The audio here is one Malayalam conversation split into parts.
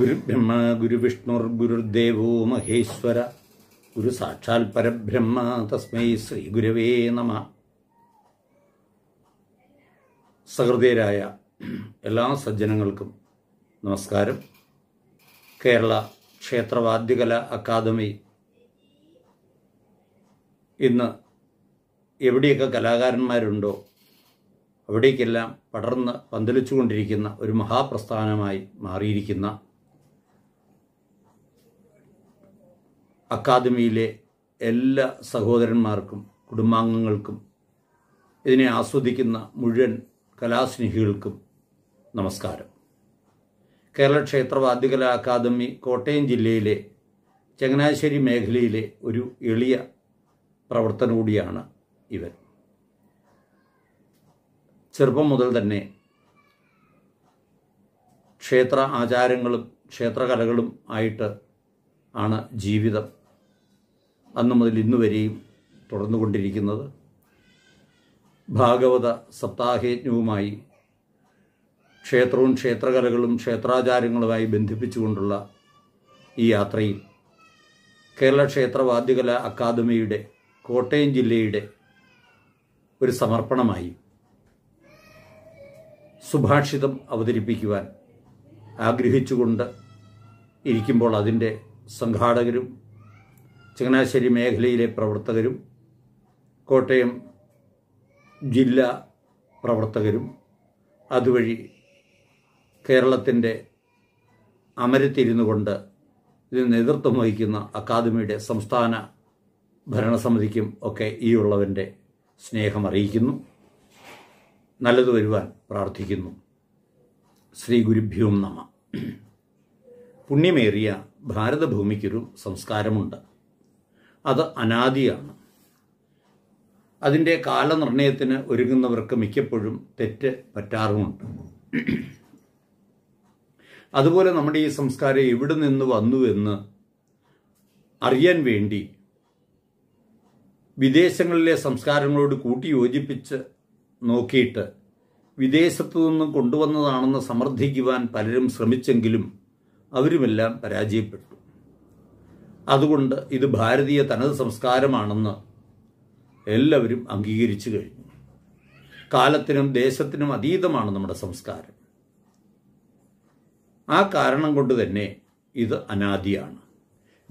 ഗുരുബ്രഹ്മ ഗുരുവിഷ്ണുർ ഗുരുദേവോ മഹേശ്വര ഗുരു സാക്ഷാൽ പരബ്രഹ്മ തസ്മൈ ശ്രീ ഗുരവേ നമ സഹൃദയരായ എല്ലാ സജ്ജനങ്ങൾക്കും നമസ്കാരം കേരള ക്ഷേത്രവാദ്യകല അക്കാദമി ഇന്ന് എവിടെയൊക്കെ കലാകാരന്മാരുണ്ടോ അവിടേക്കെല്ലാം പടർന്ന് പന്തലിച്ചുകൊണ്ടിരിക്കുന്ന ഒരു മഹാപ്രസ്ഥാനമായി മാറിയിരിക്കുന്ന അക്കാദമിയിലെ എല്ലാ സഹോദരന്മാർക്കും കുടുംബാംഗങ്ങൾക്കും ഇതിനെ ആസ്വദിക്കുന്ന മുഴുവൻ കലാസ്നേഹികൾക്കും നമസ്കാരം കേരള ക്ഷേത്ര വാദ്യകലാ അക്കാദമി കോട്ടയം ജില്ലയിലെ ചങ്ങനാശ്ശേരി മേഖലയിലെ ഒരു എളിയ പ്രവർത്തനം കൂടിയാണ് ഇവർ ചെറുപ്പം മുതൽ തന്നെ ക്ഷേത്ര ആചാരങ്ങളും ക്ഷേത്രകലകളും ആയിട്ട് ആണ് ജീവിതം അന്നു മുതൽ ഇന്നു വരെയും തുടർന്നുകൊണ്ടിരിക്കുന്നത് ഭാഗവത സപ്താഹയജ്ഞവുമായി ക്ഷേത്രവും ക്ഷേത്രകലകളും ക്ഷേത്രാചാരങ്ങളുമായി ബന്ധിപ്പിച്ചുകൊണ്ടുള്ള ഈ യാത്രയിൽ കേരള ക്ഷേത്രവാദ്യകല അക്കാദമിയുടെ കോട്ടയം ജില്ലയുടെ ഒരു സമർപ്പണമായി സുഭാഷിതം അവതരിപ്പിക്കുവാൻ ആഗ്രഹിച്ചുകൊണ്ട് ഇരിക്കുമ്പോൾ അതിൻ്റെ സംഘാടകരും ചങ്ങനാശ്ശേരി മേഖലയിലെ പ്രവർത്തകരും കോട്ടയം ജില്ലാ പ്രവർത്തകരും അതുവഴി കേരളത്തിൻ്റെ അമരത്തിരുന്നു കൊണ്ട് ഇതിന് നേതൃത്വം വഹിക്കുന്ന അക്കാദമിയുടെ സംസ്ഥാന ഭരണസമിതിക്കും ഒക്കെ ഈ ഉള്ളവൻ്റെ സ്നേഹം അറിയിക്കുന്നു നല്ലത് വരുവാൻ പ്രാർത്ഥിക്കുന്നു ശ്രീ ഗുരുഭ്യോം നമ പുണ്യമേറിയ ഭാരതഭൂമിക്കൊരു സംസ്കാരമുണ്ട് അത് അനാദിയാണ് അതിൻ്റെ കാലനിർണയത്തിന് ഒരുങ്ങുന്നവർക്ക് മിക്കപ്പോഴും തെറ്റ് പറ്റാറുമുണ്ട് അതുപോലെ നമ്മുടെ ഈ സംസ്കാരം എവിടെ നിന്ന് വന്നു എന്ന് അറിയാൻ വേണ്ടി വിദേശങ്ങളിലെ സംസ്കാരങ്ങളോട് കൂട്ടി യോജിപ്പിച്ച് നോക്കിയിട്ട് വിദേശത്തു നിന്നും കൊണ്ടുവന്നതാണെന്ന് സമർത്ഥിക്കുവാൻ പലരും ശ്രമിച്ചെങ്കിലും അവരുമെല്ലാം പരാജയപ്പെട്ടു അതുകൊണ്ട് ഇത് ഭാരതീയ തനത് സംസ്കാരമാണെന്ന് എല്ലാവരും അംഗീകരിച്ചു കഴിഞ്ഞു കാലത്തിനും ദേശത്തിനും അതീതമാണ് നമ്മുടെ സംസ്കാരം ആ കാരണം കൊണ്ട് തന്നെ ഇത് അനാദിയാണ്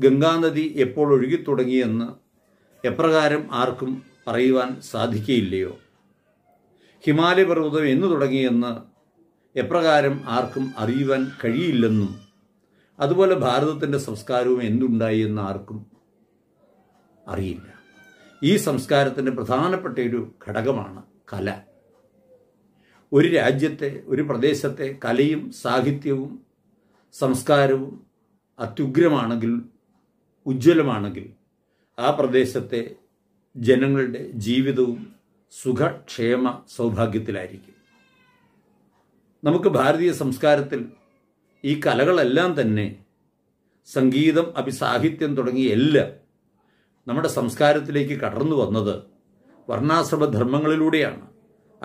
ഗംഗാനദി എപ്പോൾ ഒഴുകിത്തുടങ്ങിയെന്ന് എപ്രകാരം ആർക്കും പറയുവാൻ സാധിക്കയില്ലയോ ഹിമാലയ പർവ്വതം എന്നു തുടങ്ങിയെന്ന് എപ്രകാരം ആർക്കും അറിയുവാൻ കഴിയില്ലെന്നും അതുപോലെ ഭാരതത്തിൻ്റെ സംസ്കാരവും എന്തുണ്ടായി എന്ന് ആർക്കും അറിയില്ല ഈ സംസ്കാരത്തിൻ്റെ പ്രധാനപ്പെട്ട ഒരു ഘടകമാണ് കല ഒരു രാജ്യത്തെ ഒരു പ്രദേശത്തെ കലയും സാഹിത്യവും സംസ്കാരവും അത്യുഗ്രമാണെങ്കിൽ ഉജ്ജ്വലമാണെങ്കിൽ ആ പ്രദേശത്തെ ജനങ്ങളുടെ ജീവിതവും സുഖക്ഷേമ സൗഭാഗ്യത്തിലായിരിക്കും നമുക്ക് ഭാരതീയ സംസ്കാരത്തിൽ ഈ കലകളെല്ലാം തന്നെ സംഗീതം അഭിസാഹിത്യം തുടങ്ങി എല്ലാം നമ്മുടെ സംസ്കാരത്തിലേക്ക് കടന്നു വന്നത് വർണ്ണാശ്രമ ധർമ്മങ്ങളിലൂടെയാണ്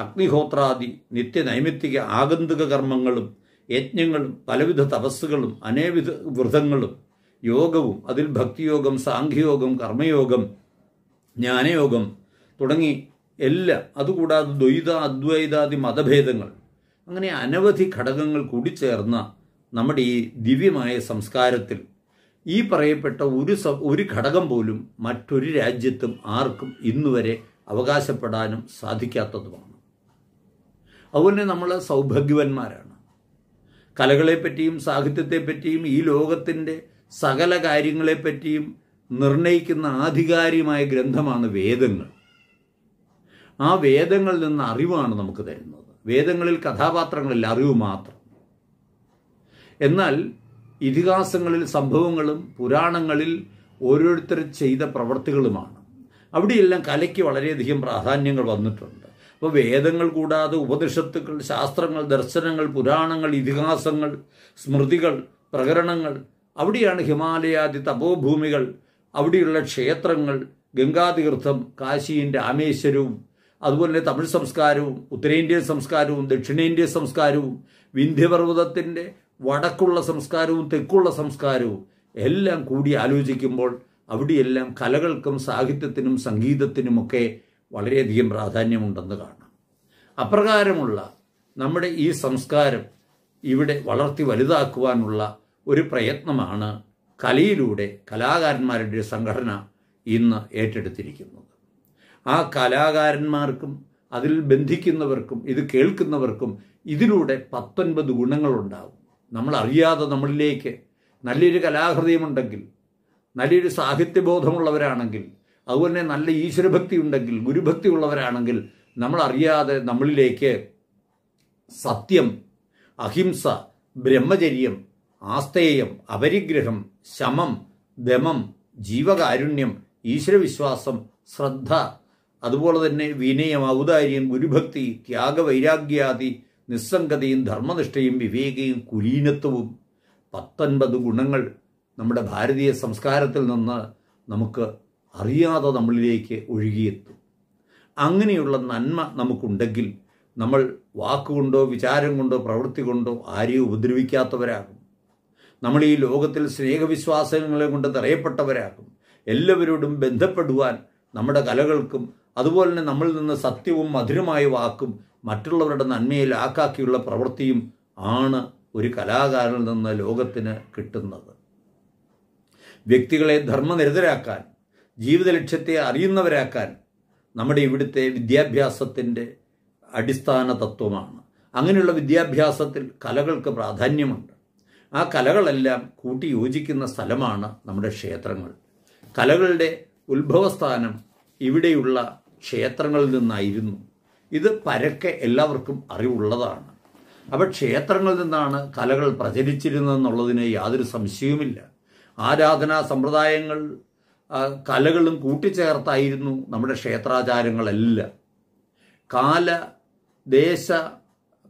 അഗ്നിഹോത്രാദി നിത്യനൈമിത്തിക ആഗന്തുക കർമ്മങ്ങളും യജ്ഞങ്ങളും പലവിധ തപസ്സുകളും അനേവിധ വ്രതങ്ങളും യോഗവും അതിൽ ഭക്തിയോഗം സാഖ്യയോഗം കർമ്മയോഗം ജ്ഞാനയോഗം തുടങ്ങി എല്ലാ അതുകൂടാതെ ദ്വൈത അദ്വൈതാദി മതഭേദങ്ങൾ അങ്ങനെ അനവധി ഘടകങ്ങൾ കൂടിച്ചേർന്ന നമ്മുടെ ഈ ദിവ്യമായ സംസ്കാരത്തിൽ ഈ പറയപ്പെട്ട ഒരു ഒരു ഘടകം പോലും മറ്റൊരു രാജ്യത്തും ആർക്കും ഇന്നുവരെ അവകാശപ്പെടാനും സാധിക്കാത്തതുമാണ് അതുപോലെ നമ്മൾ സൗഭാഗ്യവന്മാരാണ് കലകളെപ്പറ്റിയും സാഹിത്യത്തെപ്പറ്റിയും ഈ ലോകത്തിൻ്റെ സകല കാര്യങ്ങളെപ്പറ്റിയും നിർണയിക്കുന്ന ആധികാരികമായ ഗ്രന്ഥമാണ് വേദങ്ങൾ ആ വേദങ്ങളിൽ നിന്ന് അറിവാണ് നമുക്ക് തരുന്നത് വേദങ്ങളിൽ കഥാപാത്രങ്ങളിൽ അറിവ് മാത്രം എന്നാൽ ഇതിഹാസങ്ങളിൽ സംഭവങ്ങളും പുരാണങ്ങളിൽ ഓരോരുത്തർ ചെയ്ത പ്രവർത്തികളുമാണ് അവിടെയെല്ലാം കലയ്ക്ക് വളരെയധികം പ്രാധാന്യങ്ങൾ വന്നിട്ടുണ്ട് അപ്പോൾ വേദങ്ങൾ കൂടാതെ ഉപനിഷത്തുക്കൾ ശാസ്ത്രങ്ങൾ ദർശനങ്ങൾ പുരാണങ്ങൾ ഇതിഹാസങ്ങൾ സ്മൃതികൾ പ്രകരണങ്ങൾ അവിടെയാണ് ഹിമാലയാദി തപോഭൂമികൾ അവിടെയുള്ള ക്ഷേത്രങ്ങൾ ഗംഗാതീർത്ഥം കാശിയും രാമേശ്വരവും അതുപോലെ തന്നെ തമിഴ് സംസ്കാരവും ഉത്തരേന്ത്യൻ സംസ്കാരവും ദക്ഷിണേന്ത്യൻ സംസ്കാരവും വിന്ധ്യപർവ്വതത്തിൻ്റെ വടക്കുള്ള സംസ്കാരവും തെക്കുള്ള സംസ്കാരവും എല്ലാം കൂടി ആലോചിക്കുമ്പോൾ അവിടെയെല്ലാം കലകൾക്കും സാഹിത്യത്തിനും സംഗീതത്തിനുമൊക്കെ വളരെയധികം പ്രാധാന്യമുണ്ടെന്ന് കാണാം അപ്രകാരമുള്ള നമ്മുടെ ഈ സംസ്കാരം ഇവിടെ വളർത്തി വലുതാക്കുവാനുള്ള ഒരു പ്രയത്നമാണ് കലയിലൂടെ കലാകാരന്മാരുടെ സംഘടന ഇന്ന് ഏറ്റെടുത്തിരിക്കുന്നത് ആ കലാകാരന്മാർക്കും അതിൽ ബന്ധിക്കുന്നവർക്കും ഇത് കേൾക്കുന്നവർക്കും ഇതിലൂടെ പത്തൊൻപത് ഗുണങ്ങളുണ്ടാകും നമ്മളറിയാതെ നമ്മളിലേക്ക് നല്ലൊരു കലാഹൃദയമുണ്ടെങ്കിൽ നല്ലൊരു സാഹിത്യബോധമുള്ളവരാണെങ്കിൽ അതുപോലെ നല്ല ഈശ്വരഭക്തി ഉണ്ടെങ്കിൽ ഗുരുഭക്തി ഉള്ളവരാണെങ്കിൽ നമ്മളറിയാതെ നമ്മളിലേക്ക് സത്യം അഹിംസ ബ്രഹ്മചര്യം ആസ്തേയം അപരിഗ്രഹം ശമം ദമം ജീവകാരുണ്യം ഈശ്വരവിശ്വാസം ശ്രദ്ധ അതുപോലെ തന്നെ വിനയം ഔദാര്യം ഗുരുഭക്തി ത്യാഗവൈരാഗ്യാദി നിസ്സംഗതയും ധർമ്മനിഷ്ഠയും വിവേകയും കുലീനത്വവും പത്തൊൻപത് ഗുണങ്ങൾ നമ്മുടെ ഭാരതീയ സംസ്കാരത്തിൽ നിന്ന് നമുക്ക് അറിയാതെ നമ്മളിലേക്ക് ഒഴുകിയെത്തും അങ്ങനെയുള്ള നന്മ നമുക്കുണ്ടെങ്കിൽ നമ്മൾ വാക്കുകൊണ്ടോ വിചാരം കൊണ്ടോ പ്രവൃത്തി കൊണ്ടോ ആരെയും ഉപദ്രവിക്കാത്തവരാകും നമ്മൾ ഈ ലോകത്തിൽ സ്നേഹവിശ്വാസങ്ങളെ കൊണ്ട് നിറയപ്പെട്ടവരാകും എല്ലാവരോടും ബന്ധപ്പെടുവാൻ നമ്മുടെ കലകൾക്കും അതുപോലെ തന്നെ നമ്മളിൽ നിന്ന് സത്യവും മധുരമായ വാക്കും മറ്റുള്ളവരുടെ നന്മയിൽ ആക്കാക്കിയുള്ള പ്രവൃത്തിയും ആണ് ഒരു കലാകാരനിൽ നിന്ന് ലോകത്തിന് കിട്ടുന്നത് വ്യക്തികളെ ധർമ്മനിരതരാക്കാൻ ജീവിത ലക്ഷ്യത്തെ അറിയുന്നവരാക്കാൻ നമ്മുടെ ഇവിടുത്തെ വിദ്യാഭ്യാസത്തിൻ്റെ അടിസ്ഥാന തത്വമാണ് അങ്ങനെയുള്ള വിദ്യാഭ്യാസത്തിൽ കലകൾക്ക് പ്രാധാന്യമുണ്ട് ആ കലകളെല്ലാം കൂട്ടി യോജിക്കുന്ന സ്ഥലമാണ് നമ്മുടെ ക്ഷേത്രങ്ങൾ കലകളുടെ ഉത്ഭവസ്ഥാനം ഇവിടെയുള്ള ക്ഷേത്രങ്ങളിൽ നിന്നായിരുന്നു ഇത് പരക്കെ എല്ലാവർക്കും അറിവുള്ളതാണ് അപ്പോൾ ക്ഷേത്രങ്ങളിൽ നിന്നാണ് കലകൾ പ്രചരിച്ചിരുന്നതെന്നുള്ളതിന് യാതൊരു സംശയവുമില്ല ആരാധനാ സമ്പ്രദായങ്ങൾ കലകളും കൂട്ടിച്ചേർത്തായിരുന്നു നമ്മുടെ ക്ഷേത്രാചാരങ്ങളെല്ലാം കാല ദേശ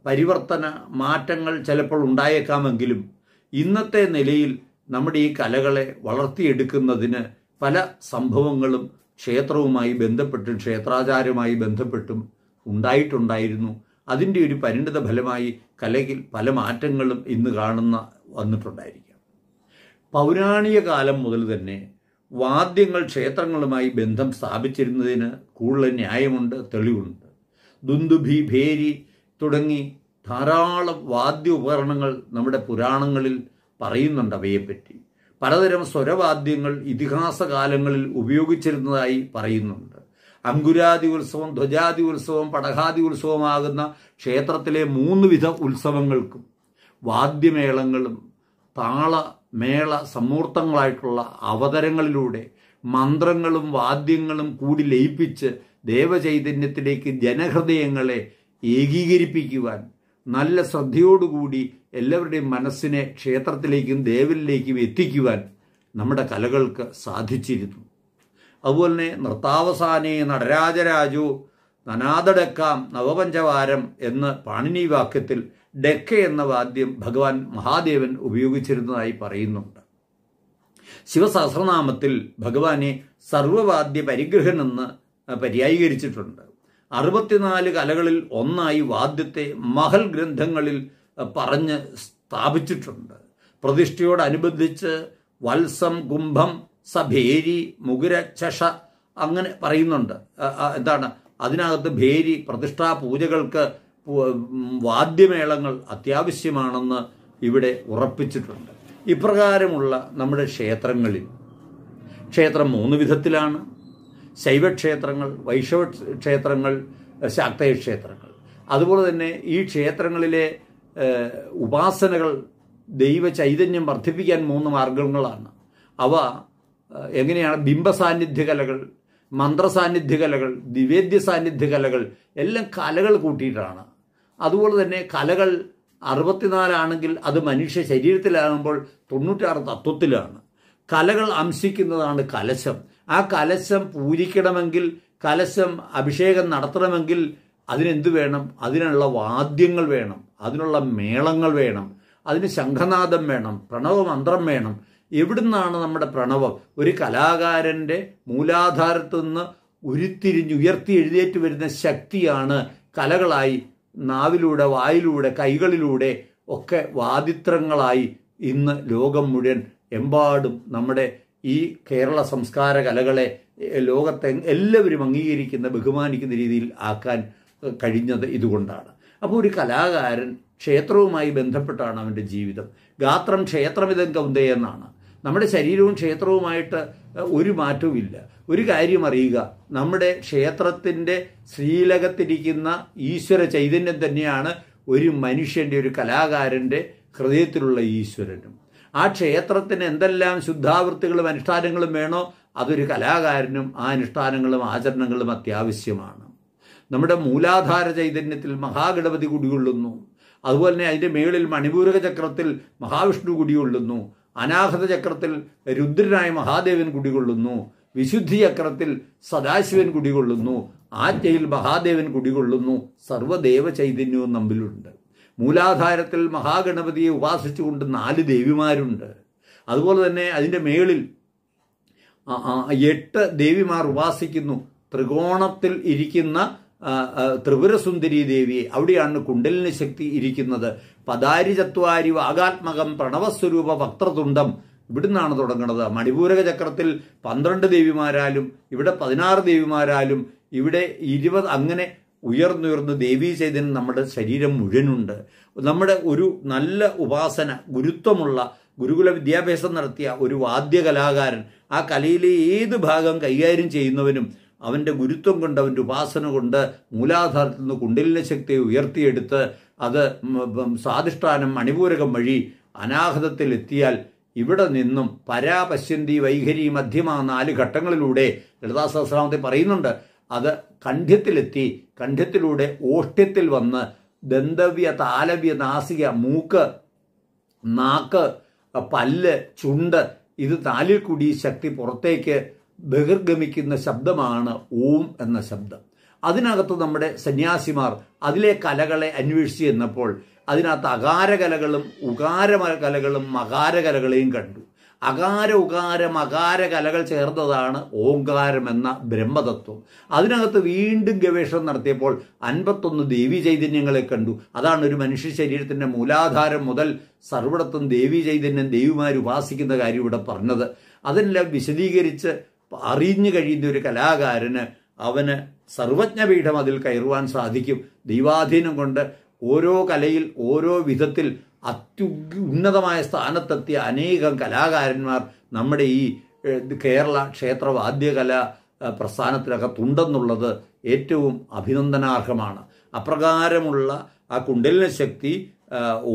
പരിവർത്തന മാറ്റങ്ങൾ ചിലപ്പോൾ ഉണ്ടായേക്കാമെങ്കിലും ഇന്നത്തെ നിലയിൽ നമ്മുടെ ഈ കലകളെ വളർത്തിയെടുക്കുന്നതിന് പല സംഭവങ്ങളും ക്ഷേത്രവുമായി ബന്ധപ്പെട്ടും ക്ഷേത്രാചാരവുമായി ബന്ധപ്പെട്ടും ഉണ്ടായിട്ടുണ്ടായിരുന്നു അതിൻ്റെ ഒരു പരിണിത ഫലമായി കലയിൽ പല മാറ്റങ്ങളും ഇന്ന് കാണുന്ന വന്നിട്ടുണ്ടായിരിക്കാം പൗരാണിക കാലം മുതൽ തന്നെ വാദ്യങ്ങൾ ക്ഷേത്രങ്ങളുമായി ബന്ധം സ്ഥാപിച്ചിരുന്നതിന് കൂടുതൽ ന്യായമുണ്ട് തെളിവുണ്ട് ദുന്ദുഭി ഭേരി തുടങ്ങി ധാരാളം വാദ്യ ഉപകരണങ്ങൾ നമ്മുടെ പുരാണങ്ങളിൽ പറയുന്നുണ്ട് അവയെപ്പറ്റി പലതരം സ്വരവാദ്യങ്ങൾ ഇതിഹാസ കാലങ്ങളിൽ ഉപയോഗിച്ചിരുന്നതായി പറയുന്നുണ്ട് അങ്കുരാദി ഉത്സവം ധ്വജാതി ഉത്സവം പടഹാദി ഉത്സവമാകുന്ന ക്ഷേത്രത്തിലെ മൂന്ന് വിധ ഉത്സവങ്ങൾക്കും വാദ്യമേളങ്ങളും താള മേള സമ്മൂർത്തങ്ങളായിട്ടുള്ള അവതരങ്ങളിലൂടെ മന്ത്രങ്ങളും വാദ്യങ്ങളും കൂടി ലയിപ്പിച്ച് ദേവചൈതന്യത്തിലേക്ക് ജനഹൃദയങ്ങളെ ഏകീകരിപ്പിക്കുവാൻ നല്ല ശ്രദ്ധയോടുകൂടി എല്ലാവരുടെയും മനസ്സിനെ ക്ഷേത്രത്തിലേക്കും ദേവനിലേക്കും എത്തിക്കുവാൻ നമ്മുടെ കലകൾക്ക് സാധിച്ചിരുന്നു അതുപോലെ തന്നെ നൃത്താവസാനെ നടരാജരാജു നനാദടക്കാം നവപഞ്ചവാരം എന്ന് പാണിനി വാക്യത്തിൽ ഡെക്ക എന്ന വാദ്യം ഭഗവാൻ മഹാദേവൻ ഉപയോഗിച്ചിരുന്നതായി പറയുന്നുണ്ട് ശിവസഹസ്രനാമത്തിൽ ഭഗവാനെ സർവവാദ്യ പരിഗ്രഹൻ എന്ന് പര്യായീകരിച്ചിട്ടുണ്ട് അറുപത്തിനാല് കലകളിൽ ഒന്നായി വാദ്യത്തെ മഹൽ ഗ്രന്ഥങ്ങളിൽ പറഞ്ഞ് സ്ഥാപിച്ചിട്ടുണ്ട് പ്രതിഷ്ഠയോടനുബന്ധിച്ച് വത്സം കുംഭം സഭേരി ചഷ അങ്ങനെ പറയുന്നുണ്ട് എന്താണ് അതിനകത്ത് ഭേരി പ്രതിഷ്ഠാ പൂജകൾക്ക് വാദ്യമേളങ്ങൾ അത്യാവശ്യമാണെന്ന് ഇവിടെ ഉറപ്പിച്ചിട്ടുണ്ട് ഇപ്രകാരമുള്ള നമ്മുടെ ക്ഷേത്രങ്ങളിൽ ക്ഷേത്രം മൂന്ന് വിധത്തിലാണ് ശൈവക്ഷേത്രങ്ങൾ വൈഷവ ക്ഷേത്രങ്ങൾ ശാക്തയ ക്ഷേത്രങ്ങൾ അതുപോലെ തന്നെ ഈ ക്ഷേത്രങ്ങളിലെ ഉപാസനകൾ ദൈവ ചൈതന്യം വർദ്ധിപ്പിക്കാൻ മൂന്ന് മാർഗങ്ങളാണ് അവ എങ്ങനെയാണ് ബിംബസാന്നിധ്യ കലകൾ മന്ത്രസാന്നിധ്യ കലകൾ നിവേദ്യ സാന്നിധ്യ കലകൾ എല്ലാം കലകൾ കൂട്ടിയിട്ടാണ് അതുപോലെ തന്നെ കലകൾ അറുപത്തിനാലാണെങ്കിൽ അത് മനുഷ്യ ശരീരത്തിലാകുമ്പോൾ തൊണ്ണൂറ്റാറ് തത്വത്തിലാണ് കലകൾ അംശിക്കുന്നതാണ് കലശം ആ കലശം പൂരിക്കണമെങ്കിൽ കലശം അഭിഷേകം നടത്തണമെങ്കിൽ അതിനെന്ത് വേണം അതിനുള്ള വാദ്യങ്ങൾ വേണം അതിനുള്ള മേളങ്ങൾ വേണം അതിന് ശംഖനാദം വേണം പ്രണവമന്ത്രം വേണം എവിടുന്നാണ് നമ്മുടെ പ്രണവം ഒരു കലാകാരൻ്റെ മൂലാധാരത്തു നിന്ന് ഉരുത്തിരിഞ്ഞ് ഉയർത്തി എഴുതേറ്റ് വരുന്ന ശക്തിയാണ് കലകളായി നാവിലൂടെ വായിലൂടെ കൈകളിലൂടെ ഒക്കെ വാദിത്രങ്ങളായി ഇന്ന് ലോകം മുഴുവൻ എമ്പാടും നമ്മുടെ ഈ കേരള സംസ്കാര കലകളെ ലോകത്തെ എല്ലാവരും അംഗീകരിക്കുന്ന ബഹുമാനിക്കുന്ന രീതിയിൽ ആക്കാൻ കഴിഞ്ഞത് ഇതുകൊണ്ടാണ് അപ്പോൾ ഒരു കലാകാരൻ ക്ഷേത്രവുമായി ബന്ധപ്പെട്ടാണ് അവൻ്റെ ജീവിതം ഗാത്രം ക്ഷേത്രമിതം കൗന്ദയെന്നാണ് നമ്മുടെ ശരീരവും ക്ഷേത്രവുമായിട്ട് ഒരു മാറ്റവുമില്ല ഒരു കാര്യം അറിയുക നമ്മുടെ ക്ഷേത്രത്തിൻ്റെ ശ്രീലകത്തിരിക്കുന്ന ഈശ്വര ചൈതന്യം തന്നെയാണ് ഒരു മനുഷ്യൻ്റെ ഒരു കലാകാരൻ്റെ ഹൃദയത്തിലുള്ള ഈശ്വരനും ആ ക്ഷേത്രത്തിന് എന്തെല്ലാം ശുദ്ധാവൃത്തികളും അനുഷ്ഠാനങ്ങളും വേണോ അതൊരു കലാകാരനും ആ അനുഷ്ഠാനങ്ങളും ആചരണങ്ങളും അത്യാവശ്യമാണ് നമ്മുടെ മൂലാധാര ചൈതന്യത്തിൽ മഹാഗണപതി കുടികൊള്ളുന്നു അതുപോലെ തന്നെ അതിൻ്റെ മേളിൽ മണിപൂരക ചക്രത്തിൽ മഹാവിഷ്ണു കുടികൊള്ളുന്നു അനാഹത ചക്രത്തിൽ രുദ്രനായ മഹാദേവൻ കുടികൊള്ളുന്നു വിശുദ്ധി ചക്രത്തിൽ സദാശിവൻ കുടികൊള്ളുന്നു ആറ്റയിൽ മഹാദേവൻ കുടികൊള്ളുന്നു സർവ്വദേവ ചൈതന്യവും നമ്പിലുണ്ട് മൂലാധാരത്തിൽ മഹാഗണപതിയെ ഉപാസിച്ചുകൊണ്ട് നാല് ദേവിമാരുണ്ട് അതുപോലെ തന്നെ അതിൻ്റെ മേളിൽ എട്ട് ദേവിമാർ ഉപാസിക്കുന്നു ത്രികോണത്തിൽ ഇരിക്കുന്ന ത്രിപുരസുന്ദരി ദേവി അവിടെയാണ് കുണ്ടലിന് ശക്തി ഇരിക്കുന്നത് ചത്വാരി വാഗാത്മകം പ്രണവസ്വരൂപ വക്രതുണ്ടം നിന്നാണ് തുടങ്ങുന്നത് മണിപൂരക ചക്രത്തിൽ പന്ത്രണ്ട് ദേവിമാരാലും ഇവിടെ പതിനാറ് ദേവിമാരാലും ഇവിടെ ഇരുപത് അങ്ങനെ ഉയർന്നുയർന്ന് ദേവീ ചൈതന്യം നമ്മുടെ ശരീരം മുഴുവനുണ്ട് നമ്മുടെ ഒരു നല്ല ഉപാസന ഗുരുത്വമുള്ള ഗുരുകുല വിദ്യാഭ്യാസം നടത്തിയ ഒരു വാദ്യകലാകാരൻ ആ കലയിലെ ഏത് ഭാഗം കൈകാര്യം ചെയ്യുന്നവനും അവൻ്റെ ഗുരുത്വം കൊണ്ട് അവൻ്റെ ഉപാസന കൊണ്ട് മൂലാധാരത്തിൽ നിന്ന് കുണ്ടലിന ശക്തിയെ ഉയർത്തിയെടുത്ത് അത് സ്വാധിഷ്ഠാനം അണിപൂരകം വഴി എത്തിയാൽ ഇവിടെ നിന്നും പരാപശ്യന്തി വൈഖരി മധ്യമ നാല് ഘട്ടങ്ങളിലൂടെ ലളിതാ സഹസ്രാമത്തെ പറയുന്നുണ്ട് അത് കണ്ഠ്യത്തിലെത്തി കണ്ഠ്യത്തിലൂടെ ഓഷ്ഠ്യത്തിൽ വന്ന് ദന്തവ്യ താലവ്യ നാസിക മൂക്ക് നാക്ക് പല്ല് ചുണ്ട് ഇത് നാലിൽ കൂടി ശക്തി പുറത്തേക്ക് ബഹിർഗമിക്കുന്ന ശബ്ദമാണ് ഓം എന്ന ശബ്ദം അതിനകത്ത് നമ്മുടെ സന്യാസിമാർ അതിലെ കലകളെ അന്വേഷിച്ച് ചെന്നപ്പോൾ അതിനകത്ത് അകാരകലകളും ഉകാര കലകളും മകാരകലകളെയും കണ്ടു അകാര ഉകാര മകാര കലകൾ ചേർന്നതാണ് ഓങ്കാരം എന്ന ബ്രഹ്മതത്വം അതിനകത്ത് വീണ്ടും ഗവേഷണം നടത്തിയപ്പോൾ അൻപത്തൊന്ന് ദേവി ചൈതന്യങ്ങളെ കണ്ടു അതാണ് ഒരു മനുഷ്യ ശരീരത്തിൻ്റെ മൂലാധാരം മുതൽ സർവിടത്തും ദേവി ചൈതന്യം ദേവിമാർ ഉപാസിക്കുന്ന കാര്യം ഇവിടെ പറഞ്ഞത് അതെല്ലാം വിശദീകരിച്ച് അറിഞ്ഞു കഴിയുന്ന ഒരു കലാകാരന് അവന് സർവജ്ഞപീഠം അതിൽ കയറുവാൻ സാധിക്കും ദൈവാധീനം കൊണ്ട് ഓരോ കലയിൽ ഓരോ വിധത്തിൽ അത്യുന്നതമായ സ്ഥാനത്തെത്തിയ അനേകം കലാകാരന്മാർ നമ്മുടെ ഈ കേരള ക്ഷേത്രവാദ്യകല പ്രസ്ഥാനത്തിനകത്തുണ്ടെന്നുള്ളത് ഏറ്റവും അഭിനന്ദനാർഹമാണ് അപ്രകാരമുള്ള ആ കുണ്ടലിന ശക്തി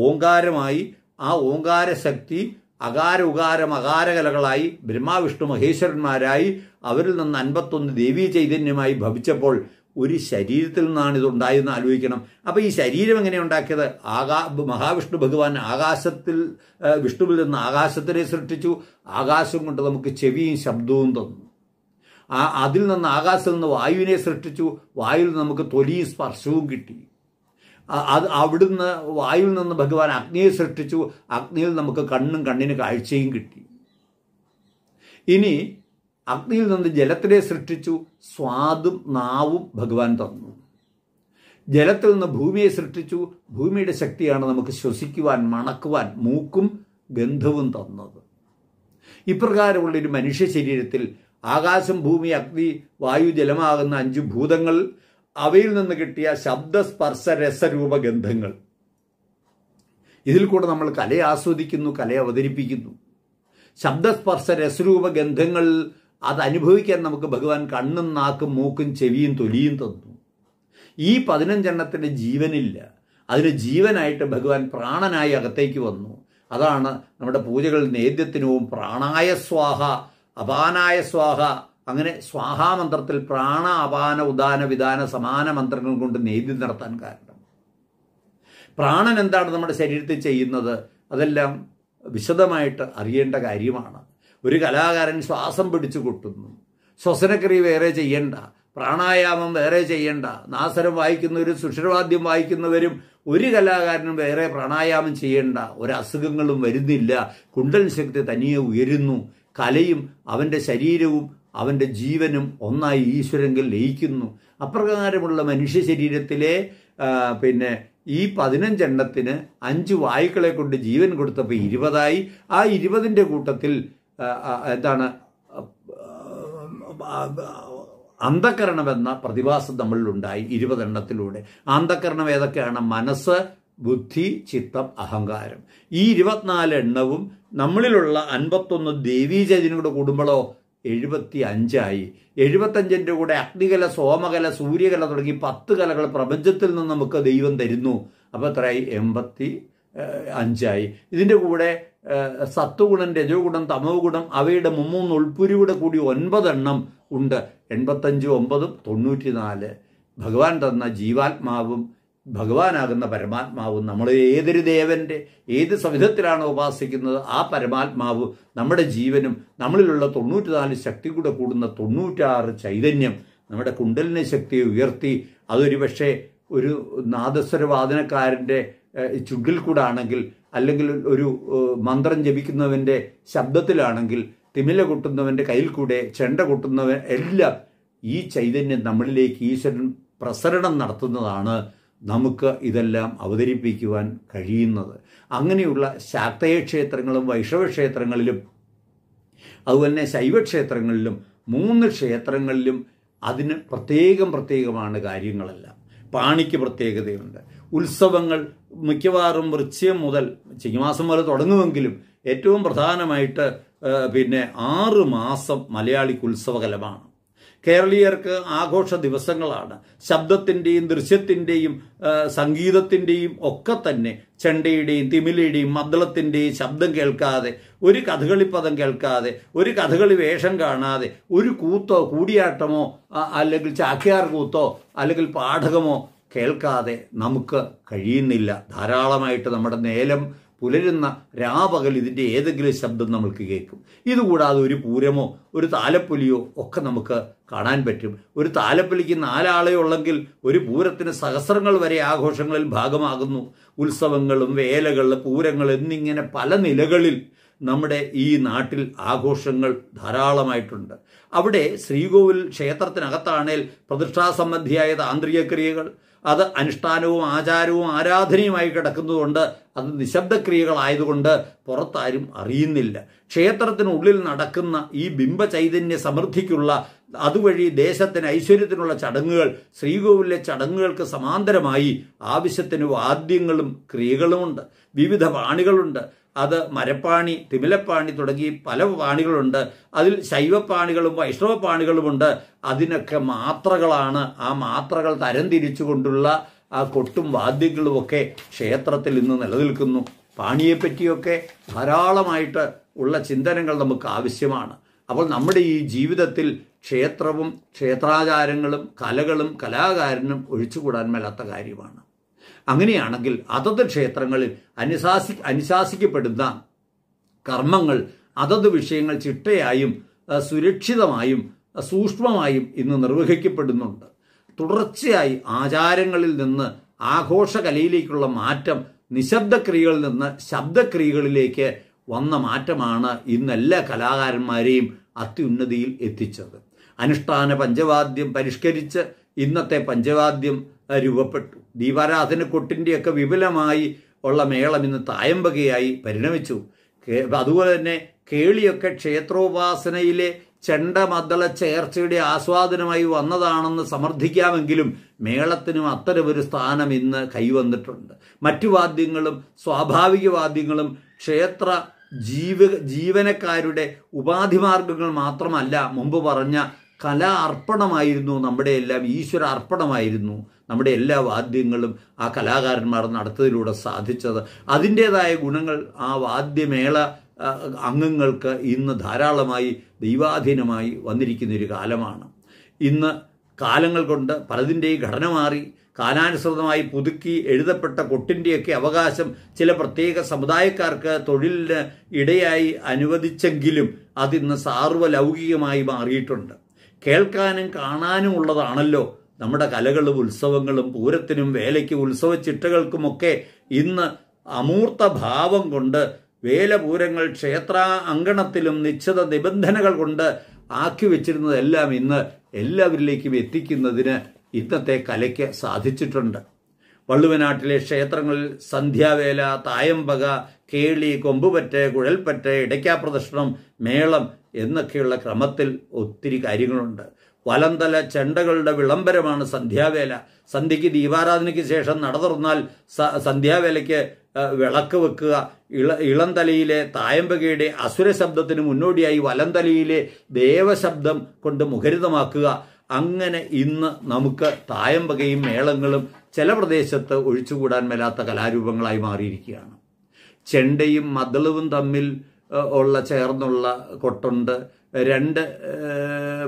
ഓങ്കാരമായി ആ ഓങ്കാരശക്തി അകാര ഉകാരം അകാരകലകളായി ബ്രഹ്മാവിഷ്ണു മഹേശ്വരന്മാരായി അവരിൽ നിന്ന് അൻപത്തൊന്ന് ദേവീ ചൈതന്യമായി ഭവിച്ചപ്പോൾ ഒരു ശരീരത്തിൽ നിന്നാണ് ഇതുണ്ടായതെന്ന് ആലോചിക്കണം അപ്പോൾ ഈ ശരീരം എങ്ങനെ ഉണ്ടാക്കിയത് ആകാ മഹാവിഷ്ണു ഭഗവാൻ ആകാശത്തിൽ വിഷ്ണുവിൽ നിന്ന് ആകാശത്തിനെ സൃഷ്ടിച്ചു ആകാശം കൊണ്ട് നമുക്ക് ചെവിയും ശബ്ദവും തന്നു ആ അതിൽ നിന്ന് ആകാശത്തിൽ നിന്ന് വായുവിനെ സൃഷ്ടിച്ചു വായുവിൽ നമുക്ക് തൊലിയും സ്പർശവും കിട്ടി അത് അവിടുന്ന് വായുവിൽ നിന്ന് ഭഗവാൻ അഗ്നിയെ സൃഷ്ടിച്ചു അഗ്നിയിൽ നമുക്ക് കണ്ണും കണ്ണിന് കാഴ്ചയും കിട്ടി ഇനി അഗ്നിയിൽ നിന്ന് ജലത്തിനെ സൃഷ്ടിച്ചു സ്വാദും നാവും ഭഗവാൻ തന്നു ജലത്തിൽ നിന്ന് ഭൂമിയെ സൃഷ്ടിച്ചു ഭൂമിയുടെ ശക്തിയാണ് നമുക്ക് ശ്വസിക്കുവാൻ മണക്കുവാൻ മൂക്കും ഗന്ധവും തന്നത് ഇപ്രകാരമുള്ളൊരു മനുഷ്യ ശരീരത്തിൽ ആകാശം ഭൂമി അഗ്നി വായു ജലമാകുന്ന അഞ്ച് ഭൂതങ്ങൾ അവയിൽ നിന്ന് കിട്ടിയ ശബ്ദസ്പർശ രസരൂപ ഗന്ധങ്ങൾ ഇതിൽ കൂടെ നമ്മൾ കലയെ ആസ്വദിക്കുന്നു കലയെ അവതരിപ്പിക്കുന്നു ശബ്ദസ്പർശ രസരൂപ ഗന്ധങ്ങൾ അത് അനുഭവിക്കാൻ നമുക്ക് ഭഗവാൻ കണ്ണും നാക്കും മൂക്കും ചെവിയും തൊലിയും തന്നു ഈ പതിനഞ്ചെണ്ണത്തിൻ്റെ ജീവനില്ല അതിന് ജീവനായിട്ട് ഭഗവാൻ പ്രാണനായി അകത്തേക്ക് വന്നു അതാണ് നമ്മുടെ പൂജകൾ നേദ്യത്തിനും പ്രാണായ സ്വാഹ അപാനായ സ്വാഹ അങ്ങനെ സ്വാഹാമന്ത്രത്തിൽ പ്രാണ അപാന ഉദാന വിധാന സമാന മന്ത്രങ്ങൾ കൊണ്ട് നെയ്തി നടത്താൻ കാരണം പ്രാണൻ എന്താണ് നമ്മുടെ ശരീരത്തിൽ ചെയ്യുന്നത് അതെല്ലാം വിശദമായിട്ട് അറിയേണ്ട കാര്യമാണ് ഒരു കലാകാരൻ ശ്വാസം പിടിച്ചു കൊട്ടുന്നു ശ്വസനക്രിയ വേറെ ചെയ്യേണ്ട പ്രാണായാമം വേറെ ചെയ്യേണ്ട നാസരം വായിക്കുന്നവരും സുഷിരവാദ്യം വായിക്കുന്നവരും ഒരു കലാകാരനും വേറെ പ്രാണായാമം ചെയ്യേണ്ട ഒരസുഖങ്ങളും വരുന്നില്ല കുണ്ടൽ ശക്തി തനിയെ ഉയരുന്നു കലയും അവൻ്റെ ശരീരവും അവൻ്റെ ജീവനും ഒന്നായി ഈശ്വരങ്കിൽ ലയിക്കുന്നു അപ്രകാരമുള്ള മനുഷ്യ ശരീരത്തിലെ പിന്നെ ഈ പതിനഞ്ചെണ്ണത്തിന് അഞ്ച് വായുക്കളെ കൊണ്ട് ജീവൻ കൊടുത്തപ്പോൾ ഇരുപതായി ആ ഇരുപതിൻ്റെ കൂട്ടത്തിൽ എന്താണ് അന്ധകരണമെന്ന പ്രതിഭാസം നമ്മളിലുണ്ടായി ഇരുപതെണ്ണത്തിലൂടെ അന്ധകരണം ഏതൊക്കെയാണ് മനസ്സ് ബുദ്ധി ചിത്തം അഹങ്കാരം ഈ ഇരുപത്തിനാല് എണ്ണവും നമ്മളിലുള്ള അൻപത്തൊന്ന് ദേവീചൈതന്യം കൂടുമ്പോഴോ എഴുപത്തി അഞ്ചായി എഴുപത്തഞ്ചിൻ്റെ കൂടെ അഗ്നികല സോമകല സൂര്യകല തുടങ്ങി പത്ത് കലകൾ പ്രപഞ്ചത്തിൽ നിന്ന് നമുക്ക് ദൈവം തരുന്നു അപ്പോൾ എത്രയായി എൺപത്തി അഞ്ചായി ഇതിൻ്റെ കൂടെ സത്വഗുണം രജോഗുണം തമോ ഗുണം അവയുടെ മുമ്മൂന്ന് ഉൾപ്പുരിയുടെ കൂടി ഒൻപതെണ്ണം ഉണ്ട് എൺപത്തഞ്ചും ഒമ്പതും തൊണ്ണൂറ്റി നാല് ഭഗവാൻ തന്ന ജീവാത്മാവും ഭഗവാനാകുന്ന പരമാത്മാവ് നമ്മൾ ഏതൊരു ദേവൻ്റെ ഏത് സവിധത്തിലാണോ ഉപാസിക്കുന്നത് ആ പരമാത്മാവ് നമ്മുടെ ജീവനും നമ്മളിലുള്ള തൊണ്ണൂറ്റിനാല് ശക്തി കൂടെ കൂടുന്ന തൊണ്ണൂറ്റാറ് ചൈതന്യം നമ്മുടെ കുണ്ടലിനെ ശക്തിയെ ഉയർത്തി അതൊരു പക്ഷേ ഒരു നാദസ്വരവാദനക്കാരൻ്റെ ചുണ്ടിൽ കൂടെ ആണെങ്കിൽ അല്ലെങ്കിൽ ഒരു മന്ത്രം ജപിക്കുന്നവൻ്റെ ശബ്ദത്തിലാണെങ്കിൽ തിമില കൊട്ടുന്നവൻ്റെ കയ്യിൽ കൂടെ ചെണ്ട കൊട്ടുന്നവൻ എല്ലാം ഈ ചൈതന്യം നമ്മളിലേക്ക് ഈശ്വരൻ പ്രസരണം നടത്തുന്നതാണ് നമുക്ക് ഇതെല്ലാം അവതരിപ്പിക്കുവാൻ കഴിയുന്നത് അങ്ങനെയുള്ള ശാക്തയ ക്ഷേത്രങ്ങളും വൈഷവ ക്ഷേത്രങ്ങളിലും അതുപോലെ തന്നെ ശൈവക്ഷേത്രങ്ങളിലും മൂന്ന് ക്ഷേത്രങ്ങളിലും അതിന് പ്രത്യേകം പ്രത്യേകമാണ് കാര്യങ്ങളെല്ലാം പാണിക്ക് പ്രത്യേകതയുണ്ട് ഉത്സവങ്ങൾ മിക്കവാറും വൃശ്യം മുതൽ ചിങ്ങമാസം വരെ തുടങ്ങുമെങ്കിലും ഏറ്റവും പ്രധാനമായിട്ട് പിന്നെ ആറ് മാസം മലയാളിക്ക് ഉത്സവകലമാണ് കേരളീയർക്ക് ആഘോഷ ദിവസങ്ങളാണ് ശബ്ദത്തിൻ്റെയും ദൃശ്യത്തിൻ്റെയും സംഗീതത്തിൻ്റെയും ഒക്കെ തന്നെ ചെണ്ടയുടെയും തിമിലിയുടെയും മദ്ദളത്തിൻ്റെയും ശബ്ദം കേൾക്കാതെ ഒരു കഥകളിപ്പദം കേൾക്കാതെ ഒരു കഥകളി വേഷം കാണാതെ ഒരു കൂത്തോ കൂടിയാട്ടമോ അല്ലെങ്കിൽ ചാക്യാർ കൂത്തോ അല്ലെങ്കിൽ പാഠകമോ കേൾക്കാതെ നമുക്ക് കഴിയുന്നില്ല ധാരാളമായിട്ട് നമ്മുടെ നേലം പുലരുന്ന രാപകൽ ഇതിൻ്റെ ഏതെങ്കിലും ശബ്ദം നമ്മൾക്ക് കേൾക്കും ഇതുകൂടാതെ ഒരു പൂരമോ ഒരു താലപ്പൊലിയോ ഒക്കെ നമുക്ക് കാണാൻ പറ്റും ഒരു താലപ്പൊലിക്ക് നാലാളേ ഉള്ളെങ്കിൽ ഒരു പൂരത്തിന് സഹസ്രങ്ങൾ വരെ ആഘോഷങ്ങളിൽ ഭാഗമാകുന്നു ഉത്സവങ്ങളും വേലകൾ പൂരങ്ങൾ എന്നിങ്ങനെ പല നിലകളിൽ നമ്മുടെ ഈ നാട്ടിൽ ആഘോഷങ്ങൾ ധാരാളമായിട്ടുണ്ട് അവിടെ ശ്രീകോവിൽ ക്ഷേത്രത്തിനകത്താണേൽ പ്രതിഷ്ഠാ സംബന്ധിയായ താന്ത്രിക ക്രിയകൾ അത് അനുഷ്ഠാനവും ആചാരവും ആരാധനയുമായി കിടക്കുന്നതുകൊണ്ട് അത് നിശബ്ദക്രിയകളായതുകൊണ്ട് പുറത്താരും അറിയുന്നില്ല ക്ഷേത്രത്തിനുള്ളിൽ നടക്കുന്ന ഈ ബിംബചൈതന്യ സമൃദ്ധിക്കുള്ള അതുവഴി ദേശത്തിന് ഐശ്വര്യത്തിനുള്ള ചടങ്ങുകൾ ശ്രീകോവിലെ ചടങ്ങുകൾക്ക് സമാന്തരമായി ആവശ്യത്തിന് വാദ്യങ്ങളും ക്രിയകളുമുണ്ട് വിവിധ വാണികളുണ്ട് അത് മരപ്പാണി തിമിലപ്പാണി തുടങ്ങി പല പാണികളുണ്ട് അതിൽ ശൈവപ്പാണികളും വൈഷ്ണവ പാണികളുമുണ്ട് അതിനൊക്കെ മാത്രകളാണ് ആ മാത്രകൾ തരംതിരിച്ചുകൊണ്ടുള്ള ആ കൊട്ടും ഒക്കെ ക്ഷേത്രത്തിൽ ഇന്ന് നിലനിൽക്കുന്നു പാണിയെപ്പറ്റിയൊക്കെ ധാരാളമായിട്ട് ഉള്ള ചിന്തനങ്ങൾ നമുക്ക് ആവശ്യമാണ് അപ്പോൾ നമ്മുടെ ഈ ജീവിതത്തിൽ ക്ഷേത്രവും ക്ഷേത്രാചാരങ്ങളും കലകളും കലാകാരനും ഒഴിച്ചുകൂടാൻ മേലാത്ത കാര്യമാണ് അങ്ങനെയാണെങ്കിൽ അതത് ക്ഷേത്രങ്ങളിൽ അനുശാസി അനുശാസിക്കപ്പെടുന്ന കർമ്മങ്ങൾ അതത് വിഷയങ്ങൾ ചിട്ടയായും സുരക്ഷിതമായും സൂക്ഷ്മമായും ഇന്ന് നിർവഹിക്കപ്പെടുന്നുണ്ട് തുടർച്ചയായി ആചാരങ്ങളിൽ നിന്ന് ആഘോഷകലയിലേക്കുള്ള മാറ്റം നിശബ്ദക്രിയകളിൽ നിന്ന് ശബ്ദക്രിയകളിലേക്ക് വന്ന മാറ്റമാണ് ഇന്ന് എല്ലാ കലാകാരന്മാരെയും അത്യുന്നതിയിൽ എത്തിച്ചത് അനുഷ്ഠാന പഞ്ചവാദ്യം പരിഷ്കരിച്ച് ഇന്നത്തെ പഞ്ചവാദ്യം രൂപപ്പെട്ടു കൊട്ടിൻ്റെയൊക്കെ വിപുലമായി ഉള്ള മേളം ഇന്ന് തായമ്പകയായി പരിണമിച്ചു അതുപോലെ തന്നെ കേളിയൊക്കെ ക്ഷേത്രോപാസനയിലെ ചെണ്ടമദ്ദള ചേർച്ചയുടെ ആസ്വാദനമായി വന്നതാണെന്ന് സമർത്ഥിക്കാമെങ്കിലും മേളത്തിനും അത്തരമൊരു സ്ഥാനം ഇന്ന് കൈവന്നിട്ടുണ്ട് മറ്റു വാദ്യങ്ങളും സ്വാഭാവിക വാദ്യങ്ങളും ക്ഷേത്ര ജീവ ജീവനക്കാരുടെ മാർഗങ്ങൾ മാത്രമല്ല മുമ്പ് പറഞ്ഞ കലാ അർപ്പണമായിരുന്നു നമ്മുടെ എല്ലാം ഈശ്വര അർപ്പണമായിരുന്നു നമ്മുടെ എല്ലാ വാദ്യങ്ങളും ആ കലാകാരന്മാർ നടത്തതിലൂടെ സാധിച്ചത് അതിൻ്റേതായ ഗുണങ്ങൾ ആ വാദ്യമേള അംഗങ്ങൾക്ക് ഇന്ന് ധാരാളമായി ദൈവാധീനമായി വന്നിരിക്കുന്നൊരു കാലമാണ് ഇന്ന് കാലങ്ങൾ കൊണ്ട് പലതിൻ്റെയും ഘടന മാറി കാലാനുസൃതമായി പുതുക്കി എഴുതപ്പെട്ട കൊട്ടിൻ്റെയൊക്കെ അവകാശം ചില പ്രത്യേക സമുദായക്കാർക്ക് തൊഴിലിന് ഇടയായി അനുവദിച്ചെങ്കിലും അതിന്ന് സാർവലൗകികമായി മാറിയിട്ടുണ്ട് കേൾക്കാനും കാണാനും ഉള്ളതാണല്ലോ നമ്മുടെ കലകളും ഉത്സവങ്ങളും പൂരത്തിനും വേലയ്ക്കും ചിട്ടകൾക്കുമൊക്കെ ഇന്ന് അമൂർത്ത ഭാവം കൊണ്ട് വേലപൂരങ്ങൾ ക്ഷേത്ര അങ്കണത്തിലും നിശ്ചിത നിബന്ധനകൾ കൊണ്ട് ആക്കി വെച്ചിരുന്നതെല്ലാം ഇന്ന് എല്ലാവരിലേക്കും എത്തിക്കുന്നതിന് ഇന്നത്തെ കലയ്ക്ക് സാധിച്ചിട്ടുണ്ട് വള്ളുവനാട്ടിലെ ക്ഷേത്രങ്ങളിൽ സന്ധ്യാവേല തായമ്പക കേളി കൊമ്പുപറ്റ് കുഴൽപ്പറ്റ് പ്രദർശനം മേളം എന്നൊക്കെയുള്ള ക്രമത്തിൽ ഒത്തിരി കാര്യങ്ങളുണ്ട് വലന്തല ചെണ്ടകളുടെ വിളംബരമാണ് സന്ധ്യാവേല സന്ധ്യയ്ക്ക് ദീപാരാധനയ്ക്ക് ശേഷം നട തുറന്നാൽ സന്ധ്യാവേലയ്ക്ക് വിളക്ക് വെക്കുക ഇള ഇളന്തലയിലെ തായമ്പകയുടെ അസുര ശബ്ദത്തിന് മുന്നോടിയായി വലന്തലയിലെ ദേവശബ്ദം കൊണ്ട് മുഖരിതമാക്കുക അങ്ങനെ ഇന്ന് നമുക്ക് തായമ്പകയും മേളങ്ങളും ചില പ്രദേശത്ത് ഒഴിച്ചുകൂടാൻ മേലാത്ത കലാരൂപങ്ങളായി മാറിയിരിക്കുകയാണ് ചെണ്ടയും മദളവും തമ്മിൽ ഉള്ള ചേർന്നുള്ള കൊട്ടുണ്ട് രണ്ട്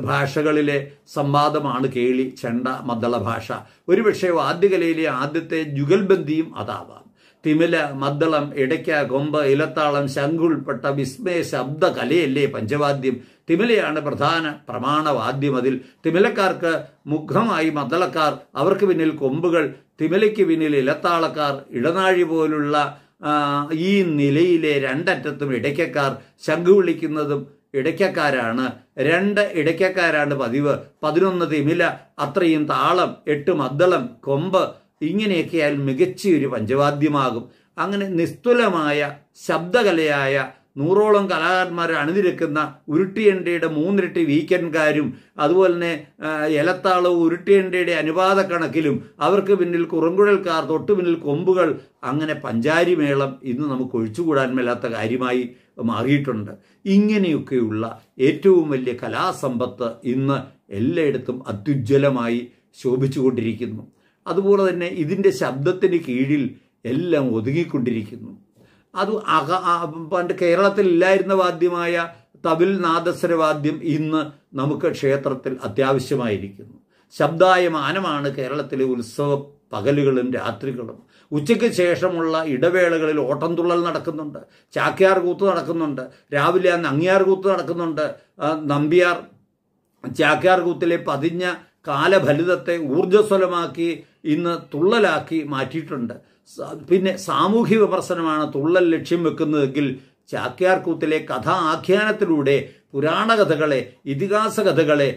ഭാഷകളിലെ സംവാദമാണ് കേളി ചെണ്ട മദ്ദള ഭാഷ ഒരുപക്ഷെ വാദ്യകലയിലെ ആദ്യത്തെ ജുഗൽബന്ധിയും അതാവാം തിമില മദ്ദളം ഇടയ്ക്ക കൊമ്പ് ഇലത്താളം ശംഖ് ഉൾപ്പെട്ട വിസ്മയ ശബ്ദ കലയല്ലേ പഞ്ചവാദ്യം തിമിലയാണ് പ്രധാന പ്രമാണവാദ്യം അതിൽ തിമിലക്കാർക്ക് മുഖമായി മദ്ദളക്കാർ അവർക്ക് പിന്നിൽ കൊമ്പുകൾ തിമിലയ്ക്ക് പിന്നിൽ ഇലത്താളക്കാർ ഇടനാഴി പോലുള്ള ഈ നിലയിലെ രണ്ടറ്റത്തും ഇടയ്ക്കക്കാർ ശംഖു വിളിക്കുന്നതും ഇടയ്ക്കക്കാരാണ് രണ്ട് ഇടയ്ക്കക്കാരാണ് പതിവ് പതിനൊന്ന് തിമില അത്രയും താളം എട്ട് മദ്ദളം കൊമ്പ് ഇങ്ങനെയൊക്കെയാൽ ഒരു പഞ്ചവാദ്യമാകും അങ്ങനെ നിസ്തുലമായ ശബ്ദകലയായ നൂറോളം കലാകാരന്മാർ അണിനിരക്കുന്ന ഉരുട്ടിയണ്ടയുടെ മൂന്നിരട്ടി വീക്കൻകാരും അതുപോലെ തന്നെ ഇലത്താളവും ഉരുട്ടിയണ്ടയുടെ അനുപാത കണക്കിലും അവർക്ക് പിന്നിൽ കുറങ്കുഴൽക്കാർ തൊട്ടു പിന്നിൽ കൊമ്പുകൾ അങ്ങനെ പഞ്ചാരിമേളം ഇന്ന് നമുക്ക് ഒഴിച്ചുകൂടാൻ മേലാത്ത കാര്യമായി മാറിയിട്ടുണ്ട് ഇങ്ങനെയൊക്കെയുള്ള ഏറ്റവും വലിയ കലാസമ്പത്ത് ഇന്ന് എല്ലായിടത്തും അത്യുജ്വലമായി ശോഭിച്ചുകൊണ്ടിരിക്കുന്നു അതുപോലെ തന്നെ ഇതിൻ്റെ ശബ്ദത്തിന് കീഴിൽ എല്ലാം ഒതുങ്ങിക്കൊണ്ടിരിക്കുന്നു അത് അക പണ്ട് കേരളത്തിൽ ഇല്ലായിരുന്ന വാദ്യമായ തവിൽ നാദസ്വരവാദ്യം ഇന്ന് നമുക്ക് ക്ഷേത്രത്തിൽ അത്യാവശ്യമായിരിക്കുന്നു ശബ്ദായമാനമാണ് കേരളത്തിലെ ഉത്സവ പകലുകളും രാത്രികളും ഉച്ചയ്ക്ക് ശേഷമുള്ള ഇടവേളകളിൽ ഓട്ടംതുള്ളൽ നടക്കുന്നുണ്ട് ചാക്യാർ കൂത്ത് നടക്കുന്നുണ്ട് രാവിലെ ആ നങ്ങിയാർ കൂത്ത് നടക്കുന്നുണ്ട് നമ്പ്യാർ ചാക്യാർ കൂത്തിലെ പതിഞ്ഞ കാലഫലിതത്തെ ഊർജ്ജസ്വലമാക്കി ഇന്ന് തുള്ളലാക്കി മാറ്റിയിട്ടുണ്ട് പിന്നെ സാമൂഹ്യ വിമർശനമാണ് തുള്ളൽ ലക്ഷ്യം വെക്കുന്നതെങ്കിൽ ചാക്യാർകൂത്തിലെ കഥാ ആഖ്യാനത്തിലൂടെ പുരാണകഥകളെ ഇതിഹാസ കഥകളെ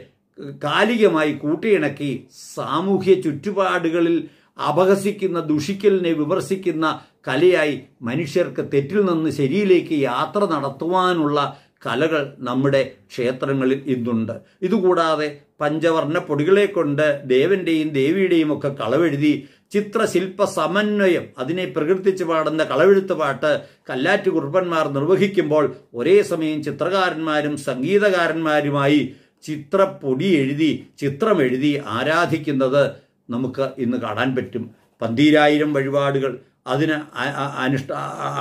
കാലികമായി കൂട്ടിയിണക്കി സാമൂഹ്യ ചുറ്റുപാടുകളിൽ അപഹസിക്കുന്ന ദുഷിക്കലിനെ വിമർശിക്കുന്ന കലയായി മനുഷ്യർക്ക് തെറ്റിൽ നിന്ന് ശരിയിലേക്ക് യാത്ര നടത്തുവാനുള്ള കലകൾ നമ്മുടെ ക്ഷേത്രങ്ങളിൽ ഇന്നുണ്ട് ഇതുകൂടാതെ പഞ്ചവർണ്ണ പൊടികളെ കൊണ്ട് ദേവന്റെയും ദേവിയുടെയും ഒക്കെ കളവെഴുതി ചിത്രശില്പ സമന്വയം അതിനെ പ്രകൃതിച്ച് പാടുന്ന കളവെഴുത്ത് പാട്ട് കല്ലാറ്റ് കുർബന്മാർ നിർവഹിക്കുമ്പോൾ ഒരേ സമയം ചിത്രകാരന്മാരും സംഗീതകാരന്മാരുമായി ചിത്രപ്പൊടി എഴുതി ചിത്രം എഴുതി ആരാധിക്കുന്നത് നമുക്ക് ഇന്ന് കാണാൻ പറ്റും പന്തീരായിരം വഴിപാടുകൾ അതിന് അനുഷ്ഠ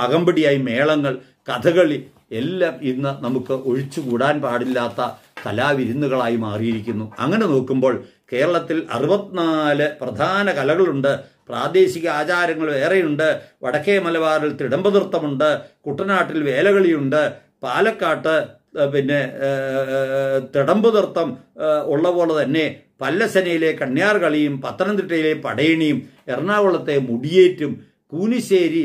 അകമ്പടിയായി മേളങ്ങൾ കഥകളി എല്ലാം ഇന്ന് നമുക്ക് ഒഴിച്ചുകൂടാൻ പാടില്ലാത്ത കലാവിരുന്നുകളായി മാറിയിരിക്കുന്നു അങ്ങനെ നോക്കുമ്പോൾ കേരളത്തിൽ അറുപത്തിനാല് പ്രധാന കലകളുണ്ട് പ്രാദേശിക ആചാരങ്ങൾ വേറെയുണ്ട് വടക്കേ മലബാറിൽ തിടമ്പതൃത്തമുണ്ട് കുട്ടനാട്ടിൽ വേലകളിയുണ്ട് പാലക്കാട്ട് പിന്നെ തിടമ്പുതൃത്തം ഉള്ള പോലെ തന്നെ പല്ലസനയിലെ കണ്യാർകളിയും പത്തനംതിട്ടയിലെ പടയണിയും എറണാകുളത്തെ മുടിയേറ്റും കൂനിശ്ശേരി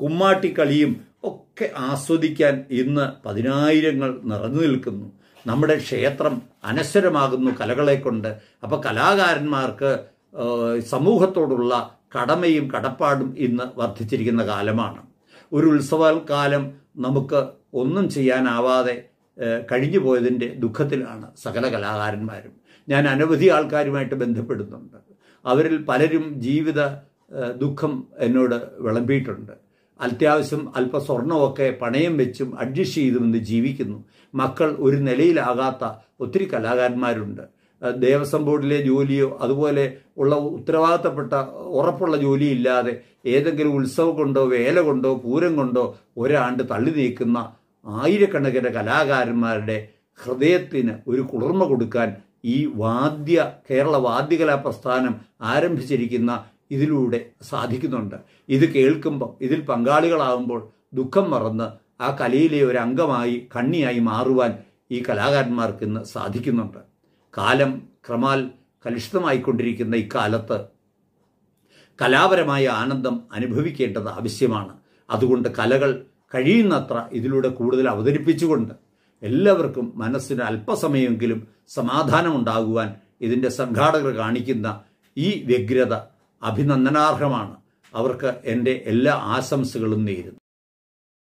കുമ്മാട്ടിക്കളിയും ഒക്കെ ആസ്വദിക്കാൻ ഇന്ന് പതിനായിരങ്ങൾ നിറഞ്ഞു നിൽക്കുന്നു നമ്മുടെ ക്ഷേത്രം അനശ്വരമാകുന്നു കലകളെ കൊണ്ട് അപ്പോൾ കലാകാരന്മാർക്ക് സമൂഹത്തോടുള്ള കടമയും കടപ്പാടും ഇന്ന് വർദ്ധിച്ചിരിക്കുന്ന കാലമാണ് ഒരു ഉത്സവകാലം നമുക്ക് ഒന്നും ചെയ്യാനാവാതെ കഴിഞ്ഞു പോയതിൻ്റെ ദുഃഖത്തിലാണ് സകല കലാകാരന്മാരും ഞാൻ അനവധി ആൾക്കാരുമായിട്ട് ബന്ധപ്പെടുന്നുണ്ട് അവരിൽ പലരും ജീവിത ദുഃഖം എന്നോട് വിളമ്പിയിട്ടുണ്ട് അത്യാവശ്യം അല്പ സ്വർണമൊക്കെ പണയം വെച്ചും അഡ്ജസ്റ്റ് ചെയ്തും ജീവിക്കുന്നു മക്കൾ ഒരു നിലയിലാകാത്ത ഒത്തിരി കലാകാരന്മാരുണ്ട് ദേവസ്വം ബോർഡിലെ ജോലിയോ അതുപോലെ ഉള്ള ഉത്തരവാദിത്തപ്പെട്ട ഉറപ്പുള്ള ജോലിയില്ലാതെ ഏതെങ്കിലും ഉത്സവം കൊണ്ടോ വേല കൊണ്ടോ പൂരം കൊണ്ടോ ഒരാണ്ട് തള്ളി നീക്കുന്ന ആയിരക്കണക്കിന് കലാകാരന്മാരുടെ ഹൃദയത്തിന് ഒരു കുളിർമ കൊടുക്കാൻ ഈ വാദ്യ കേരള വാദ്യകലാ പ്രസ്ഥാനം ആരംഭിച്ചിരിക്കുന്ന ഇതിലൂടെ സാധിക്കുന്നുണ്ട് ഇത് കേൾക്കുമ്പോൾ ഇതിൽ പങ്കാളികളാകുമ്പോൾ ദുഃഖം മറന്ന് ആ കലയിലെ ഒരു അംഗമായി കണ്ണിയായി മാറുവാൻ ഈ കലാകാരന്മാർക്ക് ഇന്ന് സാധിക്കുന്നുണ്ട് കാലം ക്രമാൽ കലുഷിതമായിക്കൊണ്ടിരിക്കുന്ന ഇക്കാലത്ത് കലാപരമായ ആനന്ദം അനുഭവിക്കേണ്ടത് ആവശ്യമാണ് അതുകൊണ്ട് കലകൾ കഴിയുന്നത്ര ഇതിലൂടെ കൂടുതൽ അവതരിപ്പിച്ചുകൊണ്ട് എല്ലാവർക്കും മനസ്സിന് അല്പസമയമെങ്കിലും സമാധാനമുണ്ടാകുവാൻ ഇതിൻ്റെ സംഘാടകർ കാണിക്കുന്ന ഈ വ്യഗ്രത അഭിനന്ദനാർഹമാണ് അവർക്ക് എൻ്റെ എല്ലാ ആശംസകളും നേരുന്നു